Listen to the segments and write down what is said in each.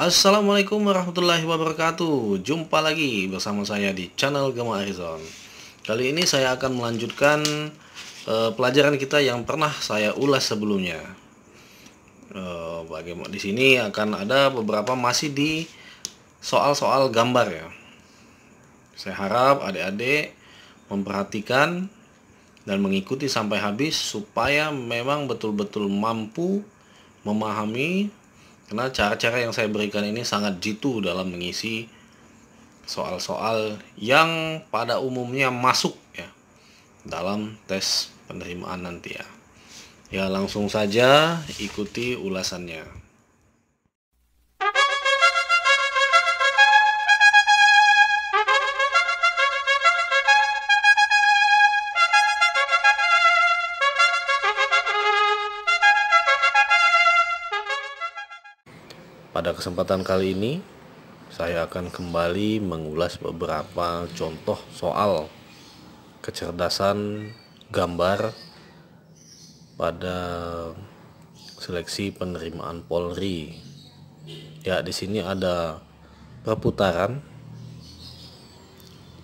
Assalamualaikum warahmatullahi wabarakatuh Jumpa lagi bersama saya di channel Gema Arizon Kali ini saya akan melanjutkan e, pelajaran kita yang pernah saya ulas sebelumnya e, bagaimana Di sini akan ada beberapa masih di soal-soal gambar ya Saya harap adik-adik memperhatikan dan mengikuti sampai habis Supaya memang betul-betul mampu memahami karena cara-cara yang saya berikan ini sangat jitu dalam mengisi soal-soal yang pada umumnya masuk ya dalam tes penerimaan nanti ya. Ya langsung saja ikuti ulasannya. kesempatan kali ini saya akan kembali mengulas beberapa contoh soal kecerdasan gambar pada seleksi penerimaan Polri. Ya, di sini ada perputaran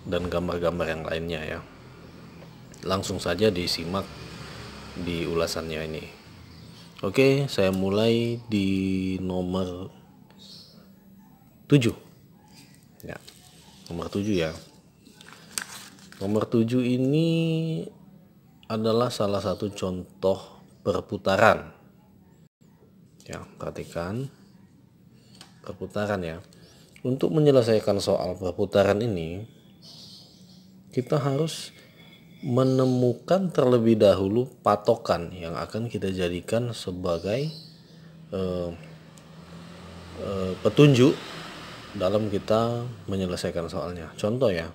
dan gambar-gambar yang lainnya ya. Langsung saja disimak di ulasannya ini. Oke, saya mulai di nomor 7 ya nomor tujuh ya nomor tujuh ini adalah salah satu contoh perputaran ya perhatikan perputaran ya untuk menyelesaikan soal perputaran ini kita harus menemukan terlebih dahulu patokan yang akan kita jadikan sebagai eh, eh, petunjuk dalam kita menyelesaikan soalnya. Contoh ya,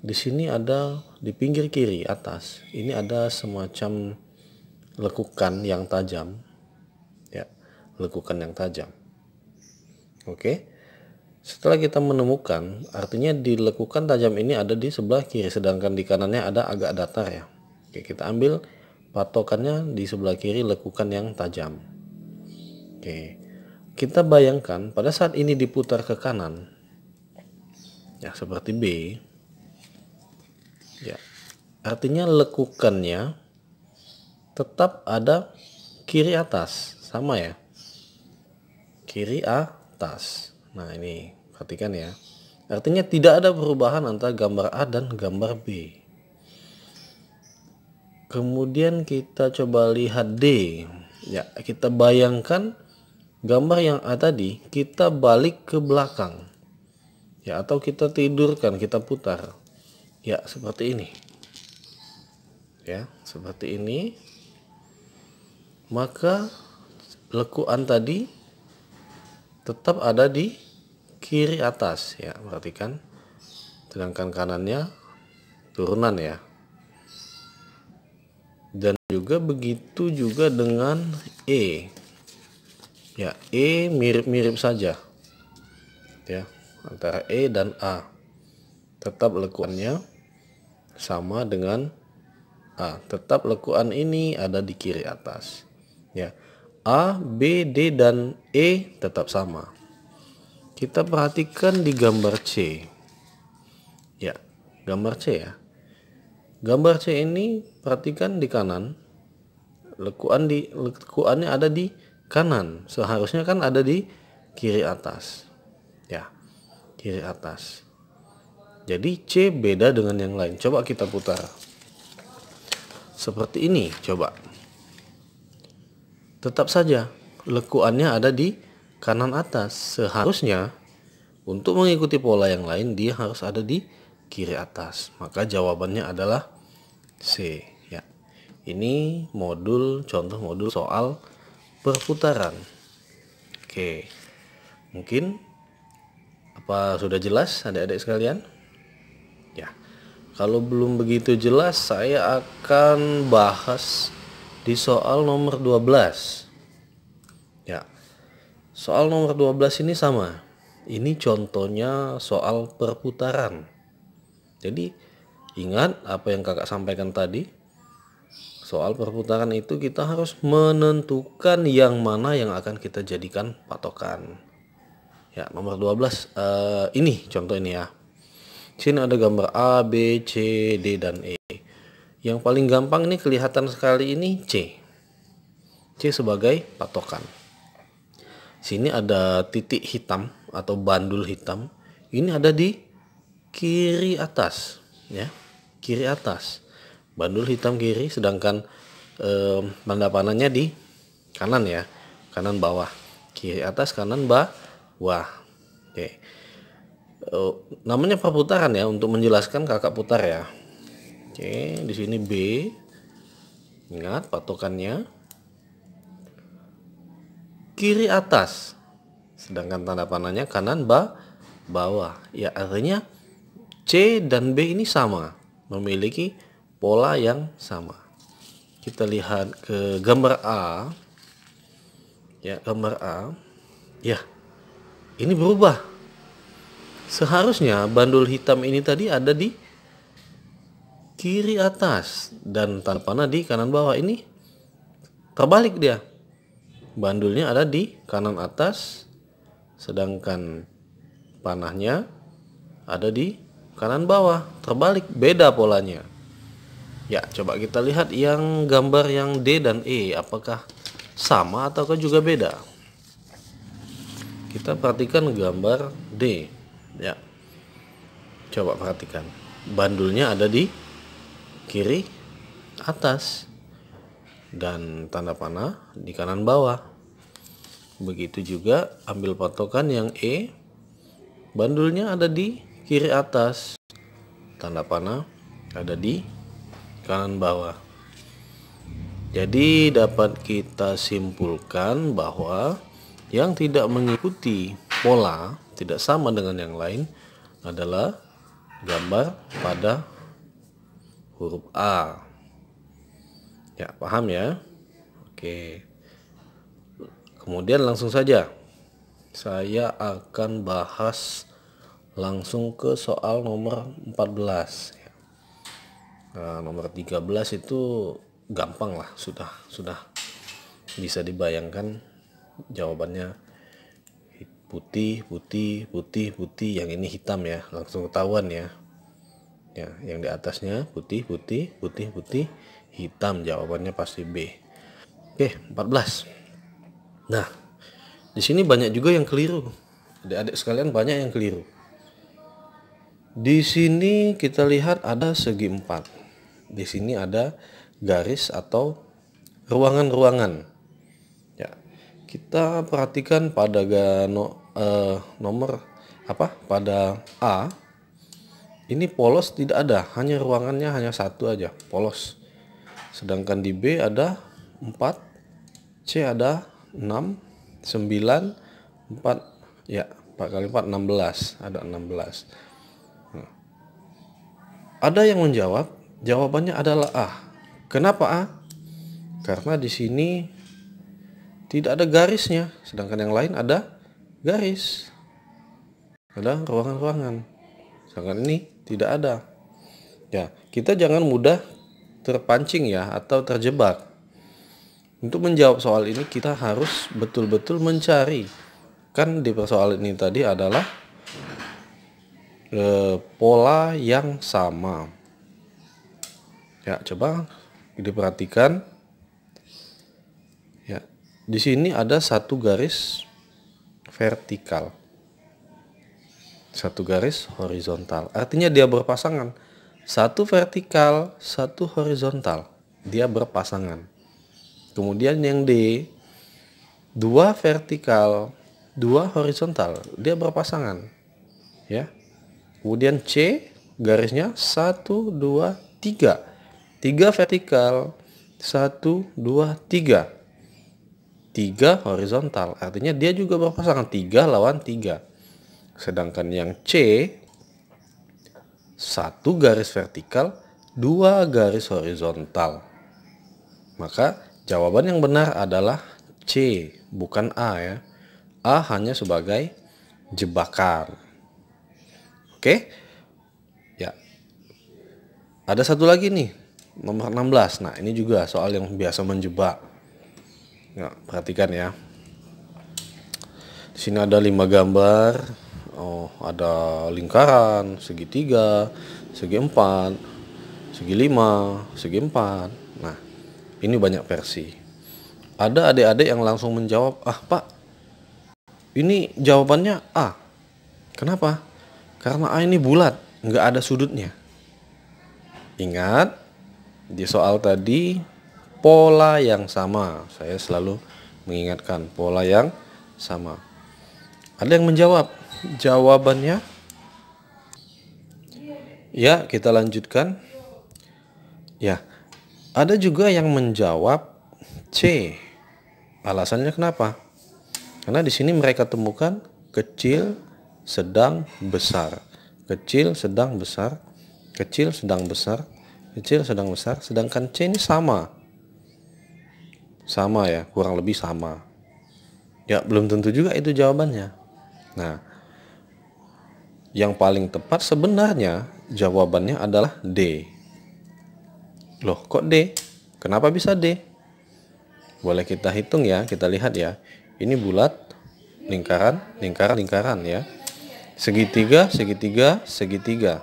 di sini ada di pinggir kiri atas, ini ada semacam lekukan yang tajam, ya, lekukan yang tajam. Oke, setelah kita menemukan, artinya di lekukan tajam ini ada di sebelah kiri, sedangkan di kanannya ada agak datar ya. Oke, kita ambil patokannya di sebelah kiri lekukan yang tajam. Oke. Kita bayangkan pada saat ini diputar ke kanan, ya seperti B, ya artinya lekukannya tetap ada kiri atas, sama ya, kiri atas. Nah ini perhatikan ya, artinya tidak ada perubahan antara gambar A dan gambar B. Kemudian kita coba lihat D. Ya, kita bayangkan gambar yang A tadi kita balik ke belakang ya atau kita tidurkan kita putar ya seperti ini ya seperti ini maka lekuan tadi tetap ada di kiri atas ya perhatikan sedangkan kanannya turunan ya dan juga begitu juga dengan E ya E mirip-mirip saja ya antara E dan A tetap lekuannya sama dengan A tetap lekuan ini ada di kiri atas ya A, B, D dan E tetap sama kita perhatikan di gambar C ya gambar C ya gambar C ini perhatikan di kanan lekuan di lekuannya ada di kanan seharusnya kan ada di kiri atas ya kiri atas jadi C beda dengan yang lain coba kita putar seperti ini coba tetap saja lekuannya ada di kanan atas seharusnya untuk mengikuti pola yang lain dia harus ada di kiri atas maka jawabannya adalah C ya ini modul contoh modul soal perputaran. Oke, mungkin apa sudah jelas adik-adik sekalian? Ya, kalau belum begitu jelas saya akan bahas di soal nomor 12. Ya, soal nomor 12 ini sama. Ini contohnya soal perputaran. Jadi ingat apa yang kakak sampaikan tadi, soal perputaran itu kita harus menentukan yang mana yang akan kita jadikan patokan. Ya, nomor 12 uh, eh, ini contoh ini ya. Sini ada gambar A, B, C, D dan E. Yang paling gampang ini kelihatan sekali ini C. C sebagai patokan. Sini ada titik hitam atau bandul hitam. Ini ada di kiri atas, ya. Kiri atas bandul hitam kiri sedangkan eh, panahnya di kanan ya kanan bawah kiri atas kanan bawah oke eh, namanya perputaran ya untuk menjelaskan kakak putar ya oke di sini B ingat patokannya kiri atas sedangkan tanda panahnya kanan ba bawah ya artinya C dan B ini sama memiliki pola yang sama. Kita lihat ke gambar A. Ya, gambar A. Ya. Ini berubah. Seharusnya bandul hitam ini tadi ada di kiri atas dan tanpa di kanan bawah ini terbalik dia. Bandulnya ada di kanan atas sedangkan panahnya ada di kanan bawah, terbalik beda polanya. Ya, coba kita lihat yang gambar yang D dan E apakah sama ataukah juga beda. Kita perhatikan gambar D. Ya. Coba perhatikan. Bandulnya ada di kiri atas dan tanda panah di kanan bawah. Begitu juga ambil patokan yang E. Bandulnya ada di kiri atas. Tanda panah ada di kanan bawah jadi dapat kita simpulkan bahwa yang tidak mengikuti pola tidak sama dengan yang lain adalah gambar pada huruf A ya paham ya oke kemudian langsung saja saya akan bahas langsung ke soal nomor 14 Nah, nomor 13 itu gampang lah, sudah sudah bisa dibayangkan jawabannya putih, putih, putih, putih, yang ini hitam ya, langsung ketahuan ya. Ya, yang di atasnya putih, putih, putih, putih, hitam jawabannya pasti B. Oke, 14. Nah, di sini banyak juga yang keliru. Adik-adik sekalian banyak yang keliru. Di sini kita lihat ada segi empat di sini ada garis atau ruangan-ruangan. Ya. Kita perhatikan pada gano, eh, nomor apa? Pada A ini polos tidak ada, hanya ruangannya hanya satu aja, polos. Sedangkan di B ada 4, C ada 6, 9, 4 ya 4 kali 4 16 ada 16 nah, ada yang menjawab Jawabannya adalah A. Kenapa A? Karena di sini tidak ada garisnya, sedangkan yang lain ada garis. Ada ruangan-ruangan. Sedangkan ini tidak ada. Ya, kita jangan mudah terpancing ya atau terjebak. Untuk menjawab soal ini kita harus betul-betul mencari. Kan di persoalan ini tadi adalah e, pola yang sama Ya, coba diperhatikan. Ya, di sini ada satu garis vertikal. Satu garis horizontal. Artinya dia berpasangan. Satu vertikal, satu horizontal. Dia berpasangan. Kemudian yang D, dua vertikal, dua horizontal. Dia berpasangan. Ya. Kemudian C, garisnya 1, 2, 3 tiga vertikal, satu dua tiga tiga horizontal, artinya dia juga berpasangan tiga lawan tiga Sedangkan yang C, satu garis vertikal, dua garis horizontal. Maka jawaban yang benar adalah C, bukan A ya. A hanya sebagai jebakan. Oke? Ya. Ada satu lagi nih nomor 16 nah ini juga soal yang biasa menjebak ya, perhatikan ya di sini ada lima gambar oh ada lingkaran segitiga segi empat segi lima segi empat nah ini banyak versi ada adik-adik yang langsung menjawab ah pak ini jawabannya A kenapa karena A ini bulat nggak ada sudutnya ingat di soal tadi pola yang sama. Saya selalu mengingatkan pola yang sama. Ada yang menjawab? Jawabannya? Ya, kita lanjutkan. Ya. Ada juga yang menjawab C. Alasannya kenapa? Karena di sini mereka temukan kecil, sedang, besar. Kecil, sedang, besar. Kecil, sedang, besar kecil, sedang besar. Sedangkan C ini sama. Sama ya, kurang lebih sama. Ya, belum tentu juga itu jawabannya. Nah, yang paling tepat sebenarnya jawabannya adalah D. Loh, kok D? Kenapa bisa D? Boleh kita hitung ya, kita lihat ya. Ini bulat, lingkaran, lingkaran, lingkaran ya. Segitiga, segitiga, segitiga.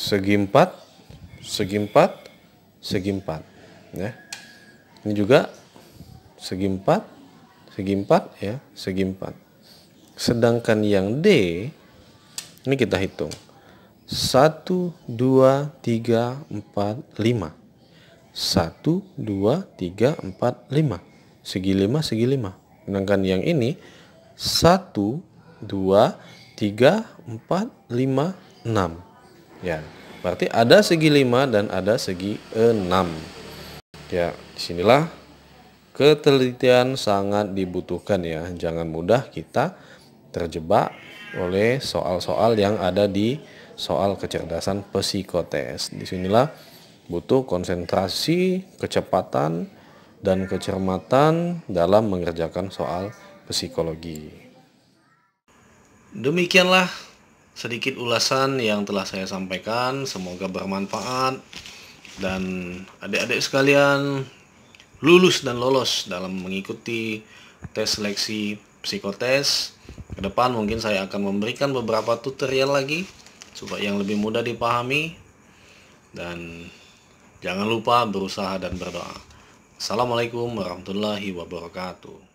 segi empat, segi empat, segi empat. Ya. Ini juga segi empat, segi empat, ya, segi empat. Sedangkan yang D, ini kita hitung. 1, 2, 3, 4, 5. 1, 2, 3, 4, 5. Segi 5, segi 5. Sedangkan yang ini 1, 2, 3, 4, 5, 6. Ya, berarti ada segi lima dan ada segi enam. Ya, disinilah ketelitian sangat dibutuhkan ya. Jangan mudah kita terjebak oleh soal-soal yang ada di soal kecerdasan psikotes. Disinilah butuh konsentrasi, kecepatan, dan kecermatan dalam mengerjakan soal psikologi. Demikianlah sedikit ulasan yang telah saya sampaikan semoga bermanfaat dan adik-adik sekalian lulus dan lolos dalam mengikuti tes seleksi psikotes ke depan mungkin saya akan memberikan beberapa tutorial lagi supaya yang lebih mudah dipahami dan jangan lupa berusaha dan berdoa Assalamualaikum warahmatullahi wabarakatuh